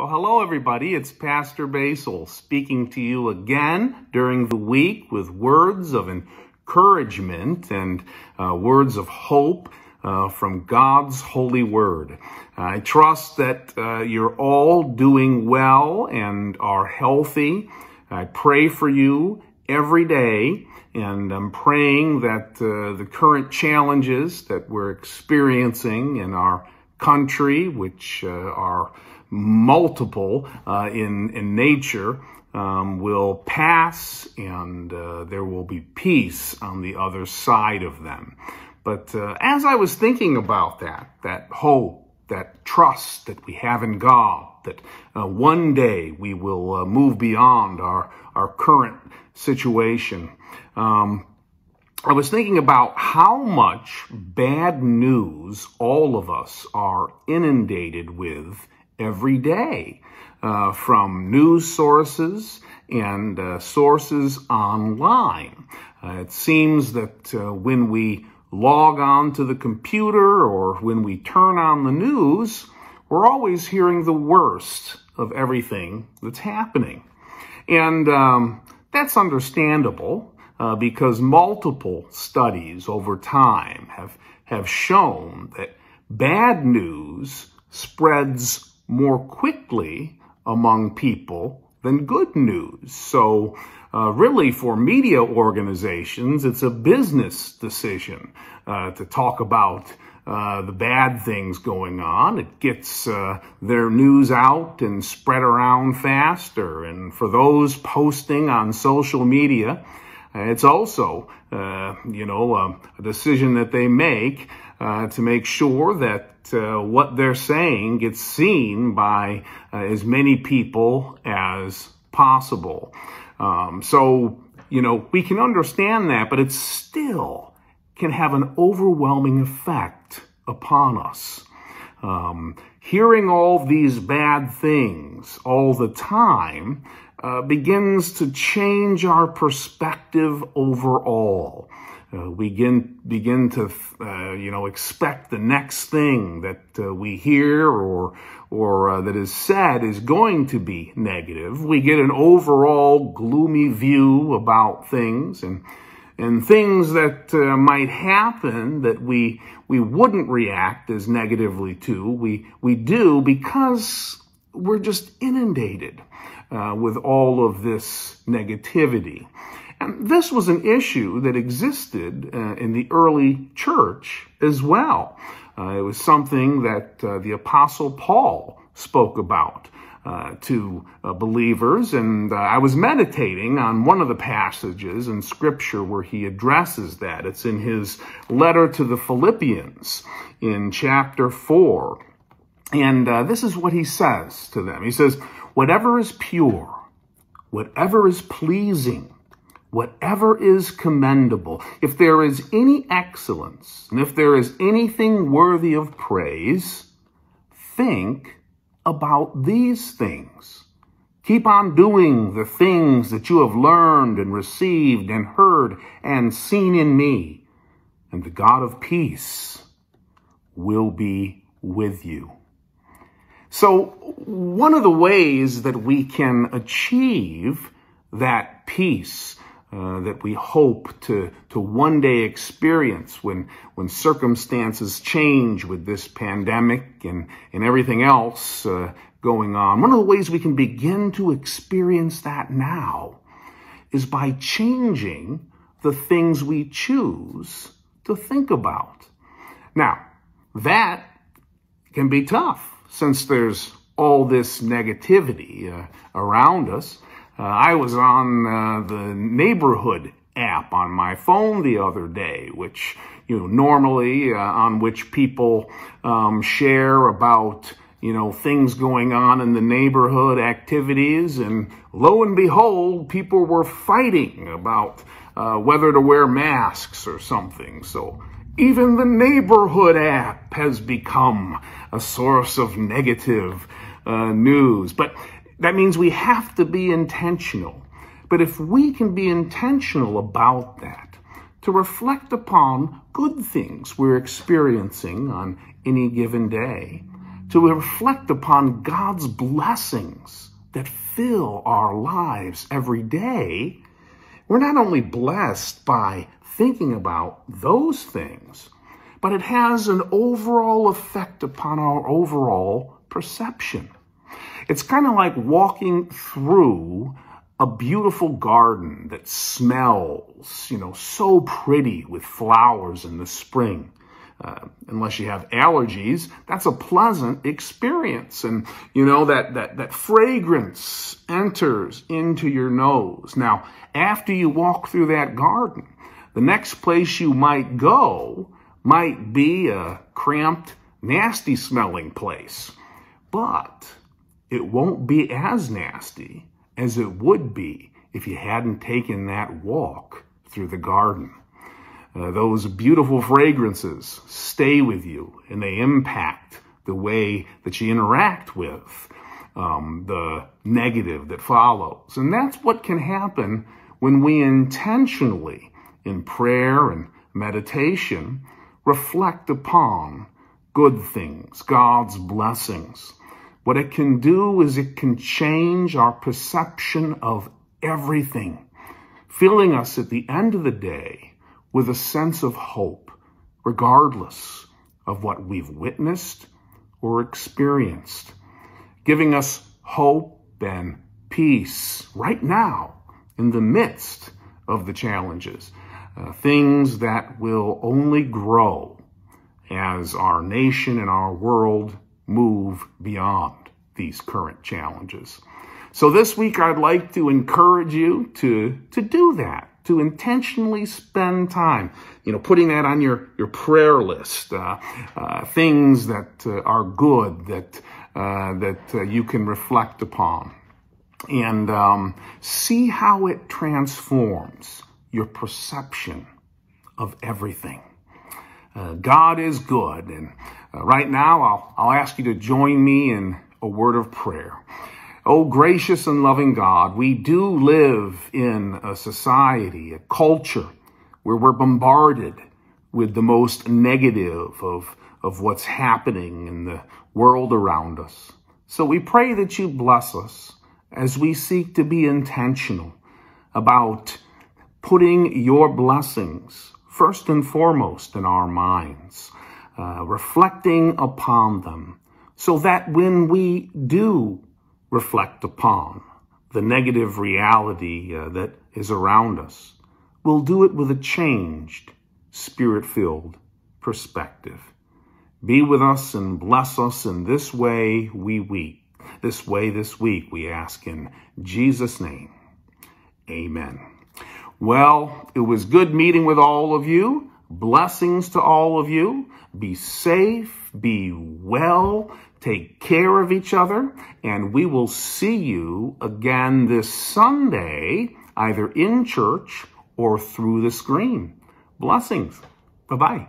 Well, hello, everybody. It's Pastor Basil speaking to you again during the week with words of encouragement and uh, words of hope uh, from God's holy word. I trust that uh, you're all doing well and are healthy. I pray for you every day, and I'm praying that uh, the current challenges that we're experiencing in our country, which uh, are multiple uh, in, in nature um, will pass and uh, there will be peace on the other side of them. But uh, as I was thinking about that, that hope, that trust that we have in God, that uh, one day we will uh, move beyond our, our current situation. Um, I was thinking about how much bad news all of us are inundated with every day uh, from news sources and uh, sources online. Uh, it seems that uh, when we log on to the computer or when we turn on the news, we're always hearing the worst of everything that's happening. And um, that's understandable uh, because multiple studies over time have, have shown that bad news spreads more quickly among people than good news. So, uh, really, for media organizations, it's a business decision uh, to talk about. Uh, the bad things going on. It gets uh, their news out and spread around faster. And for those posting on social media, it's also, uh, you know, a decision that they make uh, to make sure that uh, what they're saying gets seen by uh, as many people as possible. Um, so, you know, we can understand that, but it still can have an overwhelming effect upon us. Um, hearing all these bad things all the time uh, begins to change our perspective overall. Uh, we begin, begin to, uh, you know, expect the next thing that uh, we hear or, or uh, that is said is going to be negative. We get an overall gloomy view about things and, and things that uh, might happen that we we wouldn't react as negatively to we we do because we're just inundated uh, with all of this negativity. And this was an issue that existed uh, in the early church as well. Uh, it was something that uh, the Apostle Paul spoke about. Uh, to uh, believers, and uh, I was meditating on one of the passages in Scripture where he addresses that. It's in his letter to the Philippians in chapter 4. And uh, this is what he says to them. He says, Whatever is pure, whatever is pleasing, whatever is commendable, if there is any excellence, and if there is anything worthy of praise, think about these things. Keep on doing the things that you have learned and received and heard and seen in me, and the God of peace will be with you. So one of the ways that we can achieve that peace uh, that we hope to, to one day experience when, when circumstances change with this pandemic and, and everything else uh, going on. One of the ways we can begin to experience that now is by changing the things we choose to think about. Now, that can be tough since there's all this negativity uh, around us, uh, I was on uh, the neighborhood app on my phone the other day, which you know normally uh, on which people um, share about you know things going on in the neighborhood activities, and lo and behold, people were fighting about uh, whether to wear masks or something. So even the neighborhood app has become a source of negative uh, news. But that means we have to be intentional. But if we can be intentional about that, to reflect upon good things we're experiencing on any given day, to reflect upon God's blessings that fill our lives every day, we're not only blessed by thinking about those things, but it has an overall effect upon our overall perception. It's kind of like walking through a beautiful garden that smells, you know, so pretty with flowers in the spring. Uh, unless you have allergies, that's a pleasant experience. And you know, that, that, that fragrance enters into your nose. Now, after you walk through that garden, the next place you might go might be a cramped, nasty smelling place, but it won't be as nasty as it would be if you hadn't taken that walk through the garden. Uh, those beautiful fragrances stay with you and they impact the way that you interact with um, the negative that follows. And that's what can happen when we intentionally in prayer and meditation, reflect upon good things, God's blessings. What it can do is it can change our perception of everything, filling us at the end of the day with a sense of hope, regardless of what we've witnessed or experienced, giving us hope and peace right now in the midst of the challenges. Uh, things that will only grow as our nation and our world move beyond these current challenges. So this week, I'd like to encourage you to, to do that, to intentionally spend time, you know, putting that on your, your prayer list, uh, uh, things that uh, are good that, uh, that uh, you can reflect upon and um, see how it transforms your perception of everything. Uh, God is good. And uh, right now, I'll, I'll ask you to join me in a word of prayer. Oh, gracious and loving God, we do live in a society, a culture where we're bombarded with the most negative of, of what's happening in the world around us. So we pray that you bless us as we seek to be intentional about putting your blessings first and foremost in our minds, uh, reflecting upon them, so that when we do reflect upon the negative reality uh, that is around us, we'll do it with a changed, spirit filled perspective. Be with us and bless us in this way we week. This way this week we ask in Jesus' name. Amen. Well, it was good meeting with all of you. Blessings to all of you. Be safe, be well, take care of each other, and we will see you again this Sunday, either in church or through the screen. Blessings. Bye bye.